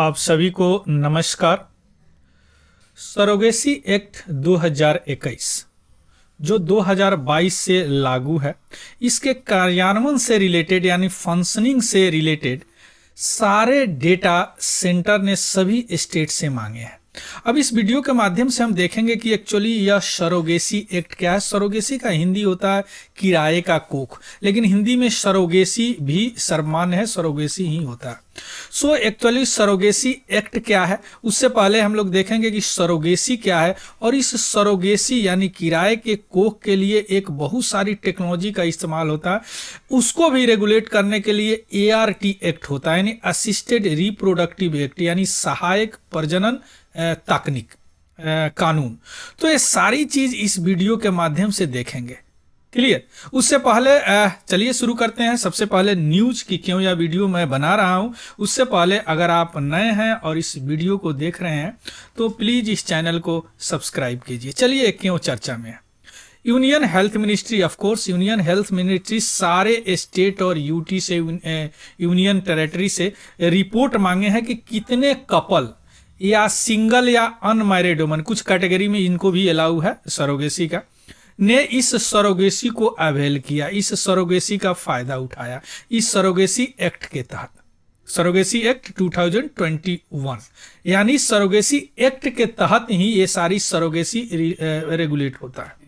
आप सभी को नमस्कार सरोगेसी एक्ट 2021 जो 2022 से लागू है इसके कार्यान्वयन से रिलेटेड यानी फंक्शनिंग से रिलेटेड सारे डेटा सेंटर ने सभी स्टेट से मांगे हैं अब इस वीडियो के माध्यम से हम देखेंगे कि एक्चुअली यह सरोगेसी एक्ट क्या है सरोगेसी का हिंदी होता है किराए का कोख लेकिन हिंदी में सरोगेसी भी सर्वमान्य है सरोगेसी ही होता है सो एक्चुअली सरोगेसी एक्ट क्या है उससे पहले हम लोग देखेंगे कि सरोगेसी क्या है और इस सरोगेसी यानी किराए के कोख के लिए एक बहुत सारी टेक्नोलॉजी का इस्तेमाल होता है उसको भी रेगुलेट करने के लिए ए एक्ट होता है यानी असिस्टेड रिप्रोडक्टिव एक्ट यानी सहायक प्रजनन तकनीक कानून तो ये सारी चीज़ इस वीडियो के माध्यम से देखेंगे क्लियर उससे पहले चलिए शुरू करते हैं सबसे पहले न्यूज की क्यों यह वीडियो मैं बना रहा हूं उससे पहले अगर आप नए हैं और इस वीडियो को देख रहे हैं तो प्लीज इस चैनल को सब्सक्राइब कीजिए चलिए क्यों चर्चा में union health ministry of course union health ministry सारे स्टेट और यूटी से यूनियन टेरेटरी से रिपोर्ट मांगे हैं कि कितने कपल या सिंगल या अनमैरिड वुमन कुछ कैटेगरी में इनको भी अलाउ है सरोगेसी का ने इस सरोगेसी को अवेल किया इस सरोगेसी का फायदा उठाया इस सरोगेसी एक्ट के तहत सरोगेसी एक्ट 2021 यानी सरोगेसी एक्ट के तहत ही ये सारी सरोगेसी रेगुलेट होता है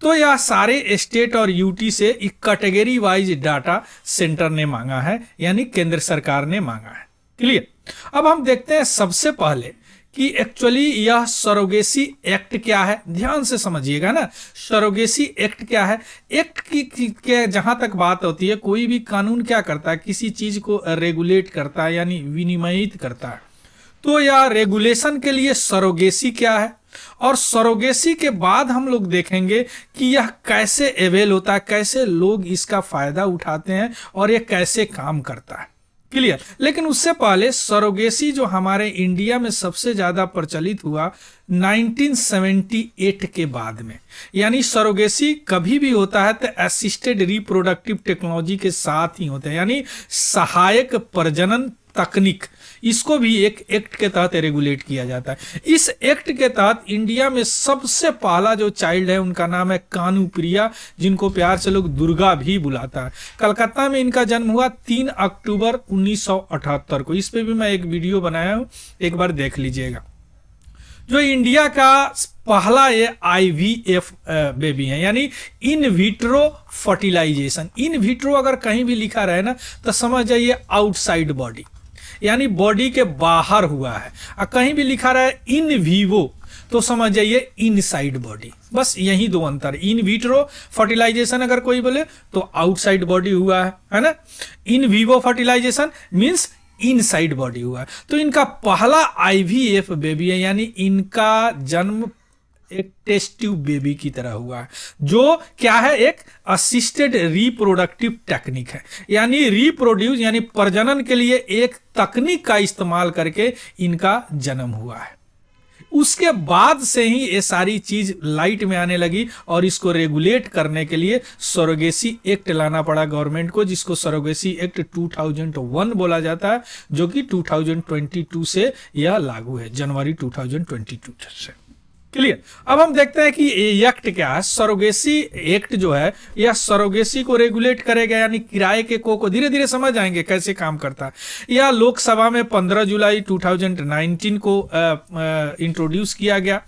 तो यह सारे स्टेट और यूटी से एक कैटेगरी वाइज डाटा सेंटर ने मांगा है यानी केंद्र सरकार ने मांगा है क्लियर अब हम देखते हैं सबसे पहले कि एक्चुअली यह सरोगेसी एक्ट क्या है ध्यान से समझिएगा ना सरोगेसी एक्ट क्या है एक्ट की, की के जहां तक बात होती है कोई भी कानून क्या करता है किसी चीज को रेगुलेट करता है यानी विनिमयित करता है तो यह रेगुलेशन के लिए सरोगेसी क्या है और सरोगेसी के बाद हम लोग देखेंगे कि यह कैसे अवेल होता है कैसे लोग इसका फायदा उठाते हैं और यह कैसे काम करता है क्लियर लेकिन उससे पहले सरोगेसी जो हमारे इंडिया में सबसे ज्यादा प्रचलित हुआ 1978 के बाद में यानी सरोगेसी कभी भी होता है तो असिस्टेड रिप्रोडक्टिव टेक्नोलॉजी के साथ ही होता है यानी सहायक प्रजनन तकनीक इसको भी एक एक्ट के तहत रेगुलेट किया जाता है इस एक्ट के तहत इंडिया में सबसे पहला जो चाइल्ड है उनका नाम है कानू प्रिया जिनको प्यार से लोग दुर्गा भी बुलाता है कलकत्ता में इनका जन्म हुआ तीन अक्टूबर उन्नीस को इस पर भी मैं एक वीडियो बनाया हूँ एक बार देख लीजिएगा जो इंडिया का पहला ये आईवीएफ बेबी है यानी in vitro fertilization in vitro अगर कहीं भी लिखा रहे ना तो समझ जाइए आउटसाइड बॉडी यानी बॉडी के बाहर हुआ है और कहीं भी लिखा रहा है इन वीवो तो समझ जाइए इन साइड बॉडी बस यही दो अंतर इन विट्रो फर्टिलाइजेशन अगर कोई बोले तो आउटसाइड बॉडी हुआ है है ना in vivo fertilization means inside body हुआ है तो इनका पहला आईवीएफ बेबी है यानी इनका जन्म एक टेस्ट ट्यूब बेबी की तरह हुआ जो क्या है एक असिस्टेड रिप्रोडक्टिव टेक्निक है यानी रिप्रोड्यूस यानी प्रजनन के लिए एक तकनीक का इस्तेमाल करके इनका जन्म हुआ है उसके बाद से ही ये सारी चीज लाइट में आने लगी और इसको रेगुलेट करने के लिए सरोगेसी एक्ट लाना पड़ा गवर्नमेंट को जिसको सरोगेसी एक्ट 2001 बोला जाता है जो कि 2022 से यह लागू है जनवरी 2022 से क्लियर अब हम देखते हैं कि ये एक्ट क्या है सरोगेसी एक्ट जो है यह सरोगेसी को रेगुलेट करेगा यानी किराए के को को धीरे धीरे समझ आएंगे कैसे काम करता है यह लोकसभा में 15 जुलाई 2019 को इंट्रोड्यूस किया गया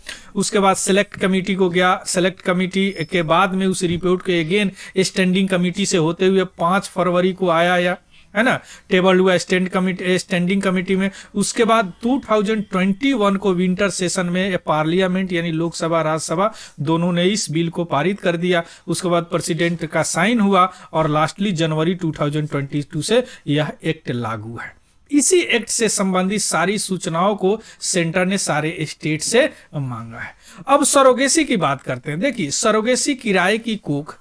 उसके बाद सेलेक्ट कमेटी को गया सेलेक्ट कमेटी के बाद में उस रिपोर्ट के अगेन स्टैंडिंग कमेटी से होते हुए पाँच फरवरी को आया या है ना टेबल हुआ स्टैंड कमिटी स्टैंडिंग कमेटी में उसके बाद 2021 को विंटर सेशन में पार्लियामेंट यानी लोकसभा राज्यसभा दोनों ने इस बिल को पारित कर दिया उसके बाद प्रेसिडेंट का साइन हुआ और लास्टली जनवरी 2022 से यह एक्ट लागू है इसी एक्ट से संबंधित सारी सूचनाओं को सेंटर ने सारे स्टेट से मांगा है अब सरोगेसी की बात करते हैं देखिए सरोगेसी किराए की कुक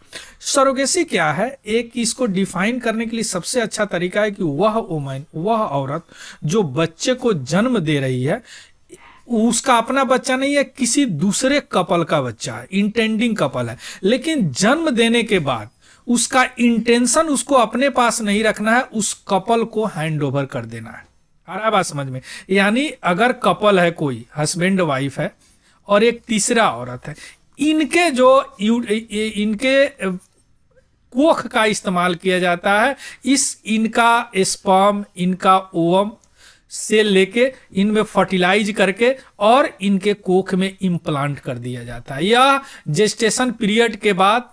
सरोगेसी क्या है एक इसको डिफाइन करने के लिए सबसे अच्छा तरीका है कि वह उमैन वह औरत जो बच्चे को जन्म दे रही है उसका अपना बच्चा नहीं है किसी दूसरे कपल का बच्चा है इंटेंडिंग कपल है लेकिन जन्म देने के बाद उसका इंटेंशन उसको अपने पास नहीं रखना है उस कपल को हैंड ओवर कर देना है रहा बात समझ में यानी अगर कपल है कोई हस्बैंड वाइफ है और एक तीसरा औरत है इनके जो इनके कोख का इस्तेमाल किया जाता है इस इनका स्पर्म इनका ओवम से लेके इनमें फर्टिलाइज करके और इनके कोख में इम्प्लांट कर दिया जाता है यह जेस्टेशन पीरियड के बाद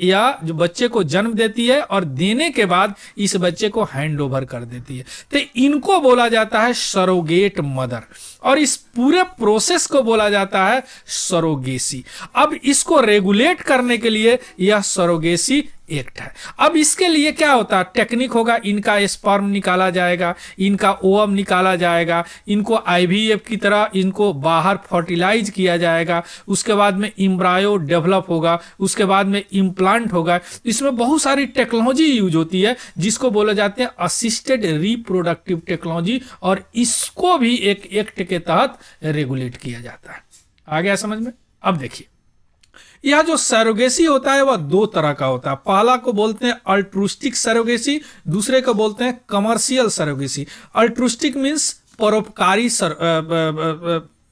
या जो बच्चे को जन्म देती है और देने के बाद इस बच्चे को हैंड ओवर कर देती है तो इनको बोला जाता है सरोगेट मदर और इस पूरे प्रोसेस को बोला जाता है सरोगेसी अब इसको रेगुलेट करने के लिए यह सरोगेसी एक्ट है अब इसके लिए क्या होता है टेक्निक होगा इनका स्पर्म निकाला जाएगा इनका ओम निकाला जाएगा इनको आईवीएफ की तरह इनको बाहर फर्टिलाइज किया जाएगा उसके बाद में इम्ब्रायो डेवलप होगा उसके बाद में इम्प्लांट होगा इसमें बहुत सारी टेक्नोलॉजी यूज होती है जिसको बोला जाते हैं असिस्टेड रिप्रोडक्टिव टेक्नोलॉजी और इसको भी एक एक्ट के तहत रेगुलेट किया जाता है आ गया समझ में अब देखिए यह जो सरोगेसी होता है वह दो तरह का होता है पहला को बोलते हैं अल्ट्रुस्टिक सरोगेसी दूसरे को बोलते हैं कमर्शियल सरोगेसी अल्ट्रुस्टिक मीन्स परोपकारी सर,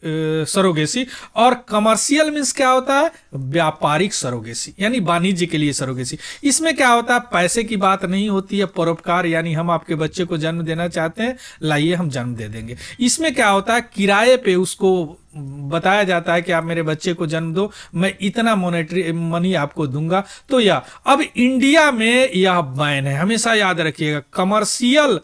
सरोगेसी और कमर्शियल मीन्स क्या होता है व्यापारिक सरोगेसी यानी वाणिज्य के लिए सरोगेसी इसमें क्या होता है पैसे की बात नहीं होती है परोपकार यानी हम आपके बच्चे को जन्म देना चाहते हैं लाइए हम जन्म दे देंगे इसमें क्या होता है किराए पे उसको बताया जाता है कि आप मेरे बच्चे को जन्म दो मैं इतना मोनेटरी मनी आपको दूंगा तो यह अब इंडिया में यह बैन है हमेशा याद रखिएगा कमर्शियल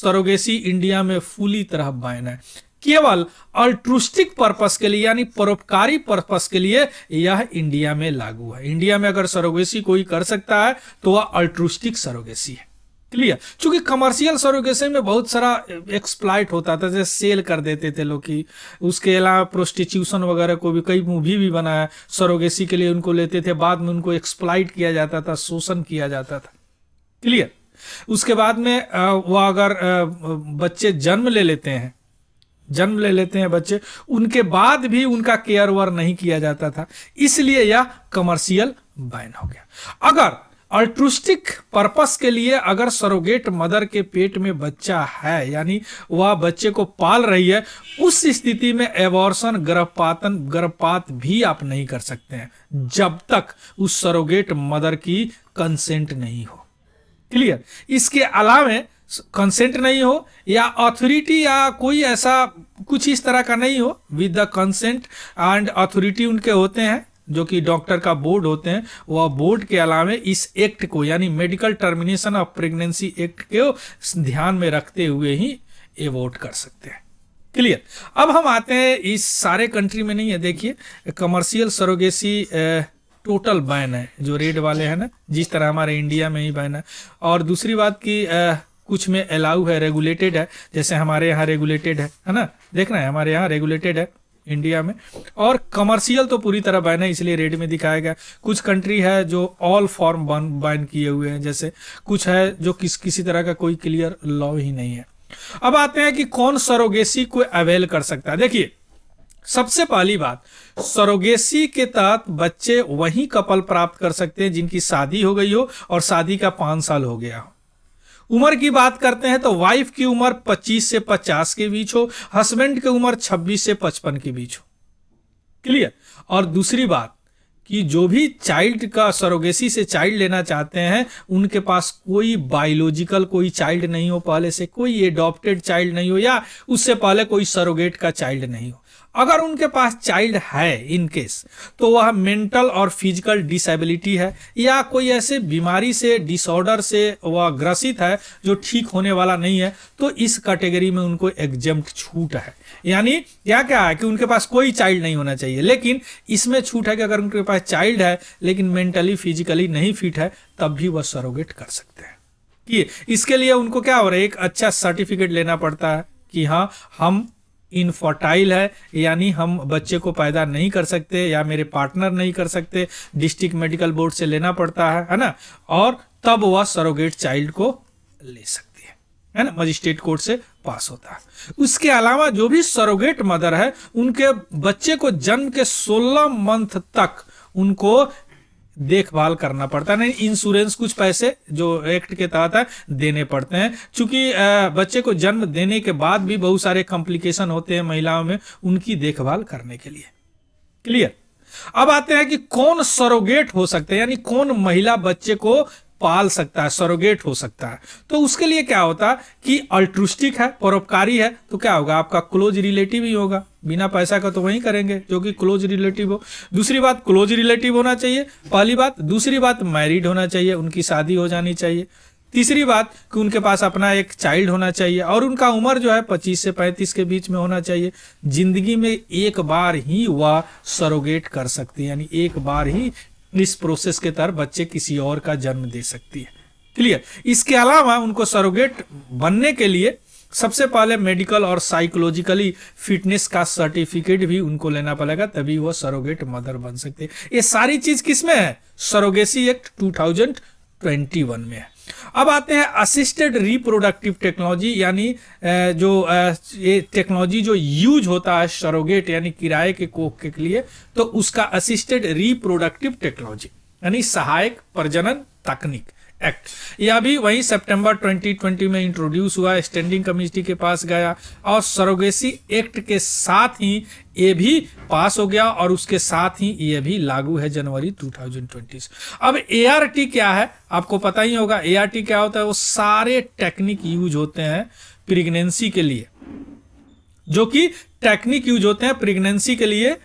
सरोगेसी इंडिया में फुली तरह बैन है केवल अल्ट्रुस्टिक पर्पस के लिए यानी परोपकारी पर्पस के लिए यह इंडिया में लागू है इंडिया में अगर सरोगेसी कोई कर सकता है तो वह अल्ट्रुस्टिक सरोगेसी है क्लियर चूंकि कमर्शियल सरोगेसी में बहुत सारा एक्सप्लाइट होता था जैसे सेल कर देते थे लोग की उसके अलावा प्रोस्टिट्यूशन वगैरह को भी कई मूवी भी बनाया सरोगेसी के लिए उनको लेते थे बाद में उनको एक्सप्लाइट किया जाता था शोषण किया जाता था क्लियर उसके बाद में वह अगर बच्चे जन्म ले लेते हैं जन्म ले लेते हैं बच्चे उनके बाद भी उनका केयर वर नहीं किया जाता था इसलिए यह कमर्शियल बैन हो गया अगर अल्ट्रुस्टिक पर्पस के लिए अगर सरोगेट मदर के पेट में बच्चा है यानी वह बच्चे को पाल रही है उस स्थिति में एवॉर्सन गर्भपातन गर्भपात भी आप नहीं कर सकते हैं जब तक उस सरोगेट मदर की कंसेंट नहीं हो क्लियर इसके अलावा कंसेंट नहीं हो या अथॉरिटी या कोई ऐसा कुछ इस तरह का नहीं हो with the consent and authority उनके होते हैं जो कि डॉक्टर का बोर्ड होते हैं वह बोर्ड के अलावे इस एक्ट को यानी medical termination of pregnancy act को ध्यान में रखते हुए ही वोट कर सकते हैं क्लियर अब हम आते हैं इस सारे कंट्री में नहीं है देखिए कमर्शियल सरोगेसी टोटल बैन है जो रेड वाले हैं ना जिस तरह हमारे इंडिया में ही बैन है और दूसरी बात की कुछ में अलाउ है रेगुलेटेड है जैसे हमारे यहाँ रेगुलेटेड है है ना देख रहे हैं हमारे यहाँ रेगुलेटेड है इंडिया में और कमर्शियल तो पूरी तरह बैन है इसलिए रेड में दिखाया गया कुछ कंट्री है जो ऑल फॉर्म बैन किए हुए हैं जैसे कुछ है जो किस किसी तरह का कोई क्लियर लॉ ही नहीं है अब आते हैं कि कौन सरोगेसी को अवेल कर सकता है देखिए सबसे पहली बात सरोगेसी के तहत बच्चे वही कपल प्राप्त कर सकते हैं जिनकी शादी हो गई हो और शादी का पांच साल हो गया हो उम्र की बात करते हैं तो वाइफ की उम्र 25 से 50 के बीच हो हस्बैंड की उम्र 26 से 55 के बीच हो क्लियर और दूसरी बात कि जो भी चाइल्ड का सरोगेसी से चाइल्ड लेना चाहते हैं उनके पास कोई बायोलॉजिकल कोई चाइल्ड नहीं हो पहले से कोई एडॉप्टेड चाइल्ड नहीं हो या उससे पहले कोई सरोगेट का चाइल्ड नहीं हो अगर उनके पास चाइल्ड है इन केस तो वह मेंटल और फिजिकल डिसेबिलिटी है या कोई ऐसे बीमारी से डिसऑर्डर से वह ग्रसित है जो ठीक होने वाला नहीं है तो इस कैटेगरी में उनको एग्जम छूट है यानी क्या क्या है कि उनके पास कोई चाइल्ड नहीं होना चाहिए लेकिन इसमें छूट है कि अगर उनके पास चाइल्ड है लेकिन मेंटली फिजिकली नहीं फिट है तब भी वह सरोगेट कर सकते हैं कि इसके लिए उनको क्या हो रहा है एक अच्छा सर्टिफिकेट लेना पड़ता है कि हाँ हम इनफर्टाइल है यानी हम बच्चे को पैदा नहीं कर सकते या मेरे पार्टनर नहीं कर सकते डिस्ट्रिक्ट मेडिकल बोर्ड से लेना पड़ता है है ना और तब वह सरोगेट चाइल्ड को ले सकती है है ना मजिस्ट्रेट कोर्ट से पास होता है उसके अलावा जो भी सरोगेट मदर है उनके बच्चे को जन्म के 16 मंथ तक उनको देखभाल करना पड़ता है इंश्योरेंस कुछ पैसे जो एक्ट के तहत है देने पड़ते हैं क्योंकि बच्चे को जन्म देने के बाद भी बहुत सारे कॉम्प्लिकेशन होते हैं महिलाओं में उनकी देखभाल करने के लिए क्लियर अब आते हैं कि कौन सरोगेट हो सकते हैं यानी कौन महिला बच्चे को पाल सकता है सरोगेट हो सकता है तो उसके लिए क्या होता कि अल्ट्रुस्टिक है परोपकारी है तो क्या होगा आपका क्लोज रिलेटिव ही होगा बिना पैसा का तो वही करेंगे जो कि क्लोज रिलेटिव हो दूसरी बात क्लोज रिलेटिव होना चाहिए पहली बात दूसरी बात मैरिड होना चाहिए उनकी शादी हो जानी चाहिए तीसरी बात कि उनके पास अपना एक चाइल्ड होना चाहिए और उनका उम्र जो है 25 से 35 के बीच में होना चाहिए जिंदगी में एक बार ही वह सरोगेट कर सकते हैं यानी एक बार ही इस प्रोसेस के तहत बच्चे किसी और का जन्म दे सकती है क्लियर इसके अलावा उनको सरोगेट बनने के लिए सबसे पहले मेडिकल और साइकोलॉजिकली फिटनेस का सर्टिफिकेट भी उनको लेना पड़ेगा तभी वो सरोगेट मदर बन सकते ये सारी चीज किसमें है सरोगेसी एक्ट 2021 में है अब आते हैं असिस्टेड रिप्रोडक्टिव टेक्नोलॉजी यानी जो ये टेक्नोलॉजी जो यूज होता है सरोगेट यानी किराए के कोख के लिए तो उसका असिस्टेड रिप्रोडक्टिव टेक्नोलॉजी यानी सहायक प्रजनन तकनीक एक्ट यह भी वही सितंबर 2020 में इंट्रोड्यूस हुआ स्टैंडिंग कमिटी के पास गया और सरोगेसी एक्ट के साथ ही ये भी पास हो गया और उसके साथ ही ये भी लागू है जनवरी 2020 अब ए क्या है आपको पता ही होगा ए क्या होता है वो सारे टेक्निक यूज होते हैं प्रेगनेंसी के लिए जो कि टेक्निक यूज होते हैं प्रेगनेंसी के लिए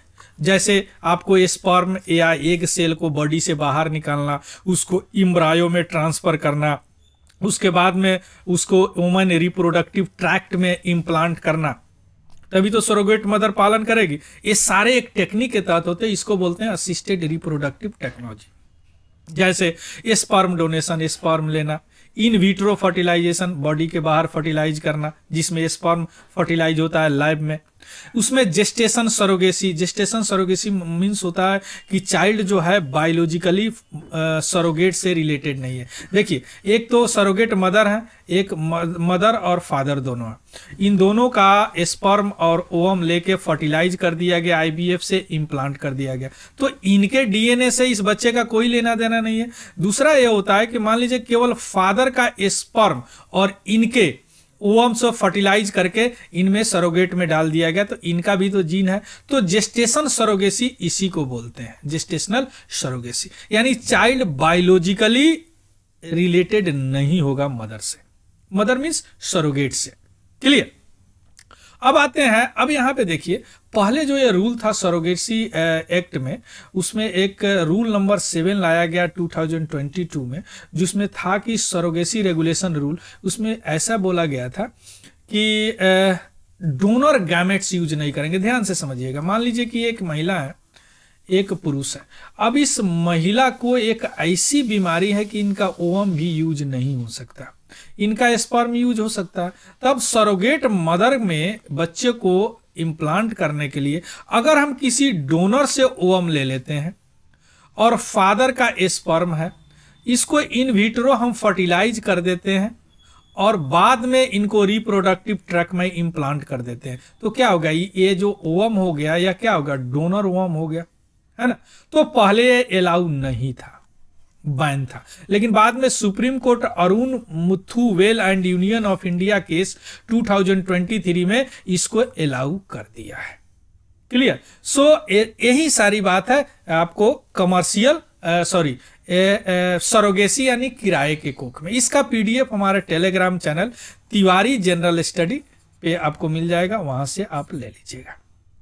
जैसे आपको स्पर्म या एग सेल को बॉडी से बाहर निकालना उसको इम्ब्रायो में ट्रांसफ़र करना उसके बाद में उसको वुमन रिप्रोडक्टिव ट्रैक्ट में इम्प्लांट करना तभी तो सरोगेट मदर पालन करेगी ये सारे एक टेक्निक के तहत होते हैं इसको बोलते हैं असिस्टेड रिप्रोडक्टिव टेक्नोलॉजी जैसे स्पर्म डोनेशन स्पर्म लेना इन विट्रो फर्टिलाइजेशन बॉडी के बाहर फर्टिलाइज करना जिसमें स्पर्म फर्टिलाइज होता है लैब में उसमें gestation surrogacy gestation surrogacy means होता है कि चाइल्ड जो है बायोलॉजिकली सरोगेट से रिलेटेड नहीं है देखिए एक तो सरोगेट मदर है एक मदर और फादर दोनों है इन दोनों का स्पर्म और ओवम लेके फर्टिलाइज कर दिया गया आईबीएफ से इम्प्लांट कर दिया गया तो इनके डीएनए से इस बच्चे का कोई लेना देना नहीं है दूसरा यह होता है कि मान लीजिए केवल फादर का स्पर्म और इनके ओम्स फर्टिलाइज करके इनमें सरोगेट में डाल दिया गया तो इनका भी तो जीन है तो जेस्टेशन सरोगेसी इसी को बोलते हैं जेस्टेशनल सरोगेसी यानी चाइल्ड बायोलॉजिकली रिलेटेड नहीं होगा मदर से मदर मीन्स सरोगेट से क्लियर अब आते हैं अब यहाँ पे देखिए पहले जो ये रूल था सरोगेसी एक्ट में उसमें एक रूल नंबर सेवन लाया गया 2022 में जिसमें था कि सरोगेसी रेगुलेशन रूल उसमें ऐसा बोला गया था कि डोनर गैमेट्स यूज नहीं करेंगे ध्यान से समझिएगा मान लीजिए कि एक महिला है एक पुरुष है अब इस महिला को एक ऐसी बीमारी है कि इनका ओवम भी यूज नहीं हो सकता इनका स्पर्म यूज हो सकता है तब सरोगेट मदर में बच्चे को इम्प्लांट करने के लिए अगर हम किसी डोनर से ओवम ले लेते हैं और फादर का स्पर्म है इसको इन विट्रो हम फर्टिलाइज कर देते हैं और बाद में इनको रिप्रोडक्टिव ट्रैक में इम्प्लांट कर देते हैं तो क्या होगा ये जो ओवम हो गया या क्या होगा डोनर ओवम हो गया है ना तो पहले ये अलाउ नहीं था बैन था लेकिन बाद में supreme court Arun Muthuvel and union of India case 2023 में इसको अलाउ कर दिया है क्लियर सो यही सारी बात है आपको कमर्शियल सॉरी सरोगेसी यानी किराए के कोख में इसका पीडीएफ हमारे telegram channel Tiwari general study पे आपको मिल जाएगा वहां से आप ले लीजिएगा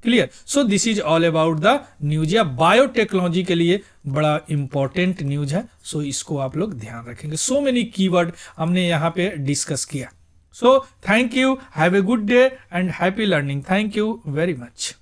clear so this is all about the news या बायोटेक्नोलॉजी के लिए बड़ा इंपॉर्टेंट न्यूज है सो so इसको आप लोग ध्यान रखेंगे सो मेनी कीवर्ड हमने यहाँ पे डिस्कस किया so thank you have a good day and happy learning thank you very much